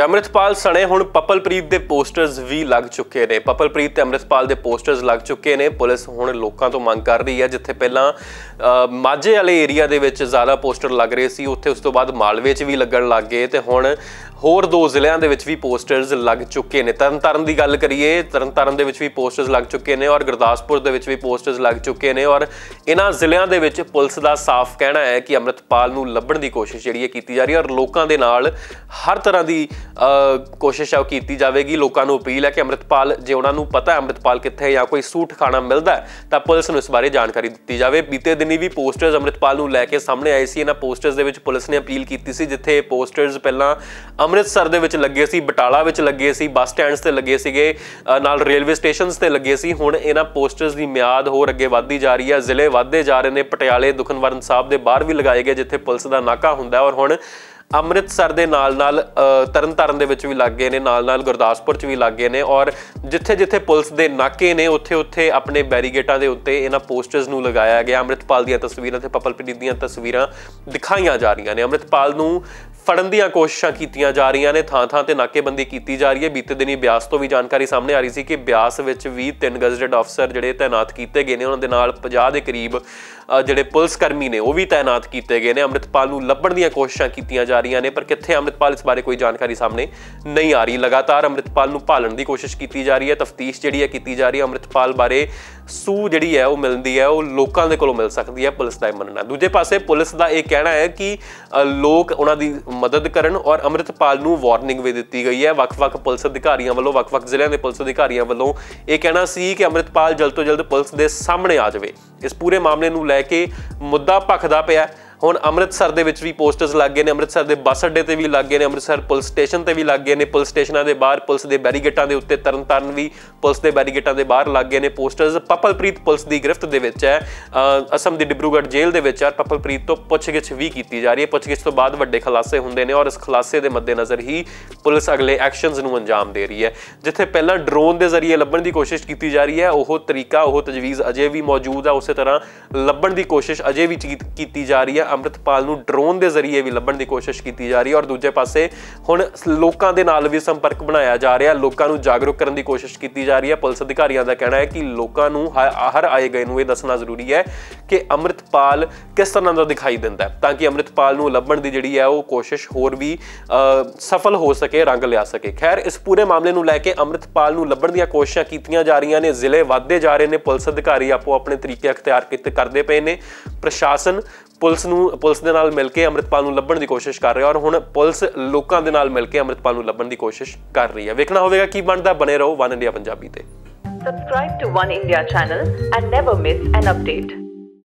ਤੇ ਅਮਰਿਤਪਾਲ ਸਣੇ ਹੁਣ ਪਪਲਪ੍ਰੀਤ ਦੇ ਪੋਸਟਰਸ ਵੀ ਲੱਗ ਚੁੱਕੇ ਨੇ ਪਪਲਪ੍ਰੀਤ ਤੇ ਅਮਰਿਤਪਾਲ ਦੇ ਪੋਸਟਰਸ ਲੱਗ ਚੁੱਕੇ ਨੇ ਪੁਲਿਸ ਹੁਣ ਲੋਕਾਂ ਤੋਂ ਮੰਗ ਕਰ ਰਹੀ ਹੈ ਜਿੱਥੇ ਪਹਿਲਾਂ ਮਾਝੇ ਵਾਲੇ ਏਰੀਆ ਦੇ ਵਿੱਚ ਜ਼ਿਆਦਾ ਪੋਸਟਰ ਲੱਗ ਰਹੇ ਸੀ ਉੱਥੇ ਉਸ ਤੋਂ ਬਾਅਦ ਮਾਲਵੇ 'ਚ ਵੀ ਲੱਗਣ ਲੱਗ ਗਏ ਤੇ ਹੁਣ ਹੋਰ ਦੋ ਜ਼ਿਲ੍ਹਿਆਂ ਦੇ ਵਿੱਚ ਵੀ ਪੋਸਟਰਸ ਲੱਗ ਚੁੱਕੇ ਨੇ ਤਰਨਤਾਰਨ ਦੀ ਗੱਲ ਕਰੀਏ ਤਰਨਤਾਰਨ ਦੇ ਵਿੱਚ ਵੀ ਪੋਸਟਰਸ ਲੱਗ ਚੁੱਕੇ ਨੇ ਔਰ ਗੁਰਦਾਸਪੁਰ ਦੇ ਵਿੱਚ ਵੀ ਪੋਸਟਰਸ ਲੱਗ ਚੁੱਕੇ ਨੇ ਔਰ ਇਹਨਾਂ ਜ਼ਿਲ੍ਹਿਆਂ ਦੇ ਵਿੱਚ ਪੁਲਿਸ ਦਾ ਸਾਫ਼ ਕਹਿਣਾ ਹੈ ਕਿ ਅਮਰਤਪਾਲ ਨੂੰ ਲੱਭਣ ਦੀ ਕੋਸ਼ਿਸ਼ ਜਿਹੜੀ ਹੈ ਕੀਤੀ ਜਾ ਰਹੀ ਹੈ ਔਰ ਲੋਕਾਂ ਦੇ ਨਾਲ ਹਰ ਤਰ੍ਹਾਂ ਦੀ ਕੋਸ਼ਿਸ਼ ਆ ਕੀਤੀ ਜਾਵੇਗੀ ਲੋਕਾਂ ਨੂੰ ਅਪੀਲ ਹੈ ਕਿ ਅਮਰਤਪਾਲ ਜੇ ਉਹਨਾਂ ਨੂੰ ਪਤਾ ਹੈ ਅਮਰਤਪਾਲ ਕਿੱਥੇ ਹੈ ਜਾਂ ਕੋਈ ਸੂਟ ਖਾਣਾ ਮਿਲਦਾ ਹੈ ਤਾਂ ਪੁਲਿਸ ਨੂੰ ਇਸ ਬਾਰੇ ਜਾਣਕਾਰੀ ਦਿੱਤੀ ਜਾਵੇ ਬੀਤੇ ਦਿਨੀ ਵੀ ਪੋਸਟਰਸ ਅਮਰਤਪਾਲ ਨੂੰ ਲੈ ਕੇ ਸਾਹਮਣੇ ਆਏ ਸੀ ਇਹਨਾਂ ਪੋਸਟਰਸ ਦੇ ਵਿੱਚ ਪੁਲਿਸ ਨੇ ਅਪੀਲ ਕੀਤੀ ਸੀ ਜਿੱਥੇ ਪੋਸਟਰਸ ਪਹਿਲਾਂ ਅੰਮ੍ਰਿਤਸਰ ਦੇ ਵਿੱਚ ਲੱਗੇ ਸੀ ਬਟਾਲਾ ਵਿੱਚ ਲੱਗੇ ਸੀ ਬੱਸ ਸਟੈਂਡਸ ਤੇ ਲੱਗੇ ਸੀਗੇ ਨਾਲ ਰੇਲਵੇ ਸਟੇਸ਼ਨਸ ਤੇ ਲੱਗੇ ਸੀ ਹੁਣ ਇਹਨਾਂ ਪੋਸਟਰਸ ਦੀ ਮਿਆਦ ਹੋਰ ਅੱਗੇ ਵਧਦੀ ਜਾ ਰਹੀ ਹੈ ਜ਼ਿਲ੍ਹੇ ਵਧਦੇ ਜਾ ਰਹੇ ਨੇ ਪਟਿਆਲੇ ਦੁਖਨਵਰਨ ਸਾਹਿਬ ਦੇ ਬਾਹਰ ਵੀ ਲਗਾਏ ਗਏ ਜਿੱਥੇ ਪੁਲਿਸ ਦਾ ਨਾਕਾ ਹੁੰਦਾ ਔਰ ਹੁਣ ਅੰਮ੍ਰਿਤਸਰ ਦੇ ਨਾਲ-ਨਾਲ ਤਰਨਤਾਰਨ ਦੇ ਵਿੱਚ ਵੀ ਲੱਗ ਗਏ ਨੇ ਨਾਲ-ਨਾਲ ਗੁਰਦਾਸਪੁਰ 'ਚ ਵੀ ਲੱਗ ਗਏ ਨੇ ਔਰ ਜਿੱਥੇ-ਜਿੱਥੇ ਪੁਲਿਸ ਦੇ ਨਾਕੇ ਨੇ ਉੱਥੇ-ਉੱਥੇ ਆਪਣੇ ਬੈਰੀਗੇਟਾਂ ਦੇ ਉੱਤੇ ਇਹਨਾਂ ਪੋਸਟਰਸ ਨੂੰ ਲਗਾਇਆ ਗਿਆ ਅੰਮ੍ਰਿਤਪਾਲ ਦੀਆਂ ਤਸਵੀਰਾਂ ਤੇ ਪਪਲਪ੍ਰੀਤ ਦੀਆਂ ਤਸਵੀਰਾਂ ਦਿਖਾਈਆਂ ਜਾ ਰਹੀਆਂ ਨੇ ਅੰਮ੍ਰਿਤਪਾਲ ਨੂੰ ਫੜਨ ਦੀਆਂ ਕੋਸ਼ਿਸ਼ਾਂ ਕੀਤੀਆਂ ਜਾ ਰਹੀਆਂ ਨੇ ਥਾਂ-ਥਾਂ ਤੇ ਨਾਕੇਬੰਦੀ ਕੀਤੀ ਜਾ ਰਹੀ ਹੈ ਬੀਤੇ ਦਿਨੀ ਬਿਆਸ ਤੋਂ ਵੀ ਜਾਣਕਾਰੀ ਸਾਹਮਣੇ ਆ ਰਹੀ ਸੀ ਕਿ ਬਿਆਸ ਵਿੱਚ ਵੀ ਤਿੰਨ ਗਜ਼ਟਡ ਅਫਸਰ ਜਿਹੜੇ ਤਾਇਨਾਤ ਕੀਤੇ ਗਏ ਨੇ ਉਹਨਾਂ ਦੇ ਨਾਲ 50 ਦੇ ਕਰੀਬ ਜਿਹੜੇ ਪੁਲਿਸ ਕਰਮੀ ਨੇ ਉਹ ਵੀ ਤਾਇਨਾਤ ਕੀਤੇ ਗਏ ਨੇ ਅੰਮ੍ਰਿਤਪਾਲ ਨੂੰ ਲੱਭਣ ਦੀਆਂ ਕੋਸ਼ਿਸ਼ਾਂ ਕੀਤੀਆਂ ਜਾ ਜਾ ਰਹੀਆਂ ਨੇ ਪਰ ਕਿੱਥੇ ਅੰਮ੍ਰਿਤਪਾਲ ਇਸ ਬਾਰੇ ਕੋਈ ਜਾਣਕਾਰੀ ਸਾਹਮਣੇ ਨਹੀਂ ਆ ਰਹੀ ਲਗਾਤਾਰ ਅੰਮ੍ਰਿਤਪਾਲ ਨੂੰ ਭਾਲਣ ਦੀ ਕੋਸ਼ਿਸ਼ ਕੀਤੀ ਜਾ ਰਹੀ ਹੈ ਤਫਤੀਸ਼ ਜਿਹੜੀ ਹੈ ਕੀਤੀ ਜਾ ਰਹੀ ਹੈ ਅੰਮ੍ਰਿਤਪਾਲ ਬਾਰੇ ਸੂ ਜਿਹੜੀ ਹੈ ਉਹ ਮਿਲਦੀ ਹੈ ਉਹ ਲੋਕਾਂ ਦੇ ਕੋਲੋਂ ਮਿਲ ਸਕਦੀ ਹੈ ਪੁਲਿਸ ਦਾ ਮੰਨਣਾ ਦੂਜੇ ਪਾਸੇ ਪੁਲਿਸ ਦਾ ਇਹ ਕਹਿਣਾ ਹੈ ਕਿ ਲੋਕ ਉਹਨਾਂ ਦੀ ਮਦਦ ਕਰਨ ਔਰ ਅੰਮ੍ਰਿਤਪਾਲ ਨੂੰ ਵਾਰਨਿੰਗ ਵੀ ਦਿੱਤੀ ਗਈ ਹੈ ਵੱਖ-ਵੱਖ ਪੁਲਿਸ ਅਧਿਕਾਰੀਆਂ ਵੱਲੋਂ ਵੱਖ-ਵੱਖ ਜ਼ਿਲ੍ਹਿਆਂ ਦੇ ਪੁਲਿਸ ਅਧਿਕਾਰੀਆਂ ਵੱਲੋਂ ਇਹ ਕਹਿਣਾ ਸੀ ਕਿ ਅੰਮ੍ਰਿਤਪਾਲ ਜਲਦ ਤੋਂ ਜਲਦ ਪੁਲਿਸ ਦੇ ਸਾਹਮਣੇ ਆ ਜਾਵੇ ਇਸ ਪੂਰੇ ਮਾਮਲੇ ਨੂੰ ਲੈ ਕੇ ਮੁੱਦਾ ਭਖਦਾ ਪਿਆ ਹੈ ਹੁਣ ਅੰਮ੍ਰਿਤਸਰ ਦੇ ਵਿੱਚ ਵੀ ਪੋਸਟਰਸ ਲੱਗ ਗਏ ਨੇ ਅੰਮ੍ਰਿਤਸਰ ਦੇ ਬੱਸ ਅੱਡੇ ਤੇ ਵੀ ਲੱਗ ਗਏ ਨੇ ਅੰਮ੍ਰਿਤਸਰ ਪੁਲਿਸ ਸਟੇਸ਼ਨ ਤੇ ਵੀ ਲੱਗ ਗਏ ਨੇ ਪੁਲਿਸ ਸਟੇਸ਼ਨਾਂ ਦੇ ਬਾਹਰ ਪੁਲਿਸ ਦੇ ਬੈਰੀਗੇਟਾਂ ਦੇ ਉੱਤੇ ਤਰਨਤਾਰਨ ਵੀ ਪੁਲਿਸ ਦੇ ਬੈਰੀਗੇਟਾਂ ਦੇ ਬਾਹਰ ਲੱਗ ਗਏ ਨੇ ਪੋਸਟਰਸ ਪਪਲਪ੍ਰੀਤ ਪੁਲਿਸ ਦੀ ਗ੍ਰਿਫਤ ਦੇ ਵਿੱਚ ਹੈ ਅਸਮ ਦੀ ਡਿਬਰੂਗੜ੍ਹ ਜੇਲ੍ਹ ਦੇ ਵਿੱਚ ਆ ਪਪਲਪ੍ਰੀਤ ਤੋਂ ਪੁੱਛਗਿੱਛ ਵੀ ਕੀਤੀ ਜਾ ਰਹੀ ਹੈ ਪੁੱਛਗਿੱਛ ਤੋਂ ਬਾਅਦ ਵੱਡੇ ਖਲਾਸੇ ਹੁੰਦੇ ਨੇ ਔਰ ਇਸ ਖਲਾਸੇ ਦੇ ਮੱਦੇਨਜ਼ਰ ਹੀ ਪੁਲਿਸ ਅਗਲੇ ਐਕਸ਼ਨਸ ਨੂੰ ਅੰਜਾਮ ਦੇ ਰਹੀ ਹੈ ਜਿੱਥੇ ਪਹਿਲਾਂ ਡਰੋਨ ਦੇ ਜ਼ਰੀਏ ਲੱਭਣ ਦੀ ਕੋਸ਼ਿਸ਼ ਕੀਤੀ ਜਾ ਰਹੀ ਹੈ ਉਹ ਤਰੀਕਾ ਉਹ ਤਜਵੀਜ਼ ਅਜੇ ਵੀ ਮੌਜੂਦ ਆ ਉਸੇ ਤਰ੍ਹਾਂ ਲੱਭਣ ਦੀ ਕੋਸ਼ਿਸ਼ ਅਜੇ ਵੀ ਕੀਤੀ ਜਾ ਰਹੀ ਹੈ ਅਮਰਿਤਪਾਲ ਨੂੰ ਡਰੋਨ ਦੇ ਜ਼ਰੀਏ ਵੀ ਲੱਭਣ ਦੀ ਕੋਸ਼ਿਸ਼ ਕੀਤੀ ਜਾ ਰਹੀ ਹੈ ਔਰ ਦੂਜੇ ਪਾਸੇ ਹੁਣ ਲੋਕਾਂ ਦੇ ਨਾਲ ਵੀ ਸੰਪਰਕ ਬਣਾਇਆ ਜਾ ਰਿਹਾ ਲੋਕਾਂ ਨੂੰ ਜਾਗਰੂਕ ਕਰਨ ਦੀ ਕੋਸ਼ਿਸ਼ ਕੀਤੀ ਜਾ ਰਹੀ ਹੈ ਪੁਲਿਸ ਅਧਿਕਾਰੀਆਂ ਦਾ ਕਹਿਣਾ ਹੈ ਕਿ ਲੋਕਾਂ ਨੂੰ ਹਰ ਆਏ ਗਏ ਨੂੰ ਇਹ ਦੱਸਣਾ ਜ਼ਰੂਰੀ ਹੈ ਕਿ ਅਮਰਿਤਪਾਲ ਕਿਸ ਤਰ੍ਹਾਂ ਦਾ ਦਿਖਾਈ ਦਿੰਦਾ ਹੈ ਤਾਂ ਕਿ ਅਮਰਿਤਪਾਲ ਨੂੰ ਲੱਭਣ ਦੀ ਜਿਹੜੀ ਹੈ ਉਹ ਕੋਸ਼ਿਸ਼ ਹੋਰ ਵੀ ਸਫਲ ਹੋ ਸਕੇ ਰੰਗ ਲਿਆ ਸਕੇ ਖੈਰ ਇਸ ਪੂਰੇ ਮਾਮਲੇ ਨੂੰ ਲੈ ਕੇ ਅਮਰਿਤਪਾਲ ਨੂੰ ਲੱਭਣ ਦੀਆਂ ਕੋਸ਼ਿਸ਼ਾਂ ਕੀਤੀਆਂ ਜਾ ਰਹੀਆਂ ਨੇ ਜ਼ਿਲ੍ਹੇ ਵਾਧੇ ਜਾ ਰਹੇ ਨੇ ਪੁਲਿਸ ਅਧਿਕਾਰੀ ਆਪੋ ਆਪਣੇ ਤਰੀਕੇ ਅਖਤਿਆਰ ਕੀਤੇ ਕਰਦੇ ਪਏ ਨੇ ਪ੍ਰਸ਼ਾਸਨ ਪੁਲਿਸ ਨੂੰ ਪੁਲਿਸ ਦੇ ਨਾਲ ਮਿਲ ਕੇ ਅੰਮ੍ਰਿਤਪਾਲ ਨੂੰ ਲੱਭਣ ਦੀ ਕੋਸ਼ਿਸ਼ ਕਰ ਰਿਹਾ ਔਰ ਹੁਣ ਪੁਲਿਸ ਲੋਕਾਂ ਦੇ ਨਾਲ ਮਿਲ ਕੇ ਅੰਮ੍ਰਿਤਪਾਲ ਨੂੰ ਲੱਭਣ ਦੀ ਕੋਸ਼ਿਸ਼ ਕਰ ਰਹੀ ਹੈ ਵੇਖਣਾ ਹੋਵੇਗਾ ਕੀ ਬਣਦਾ ਬਨੇ ਰਹੋ ਵਨ ਇੰਡੀਆ ਪੰਜਾਬੀ ਤੇ subscribe to 1 India channel and never miss an update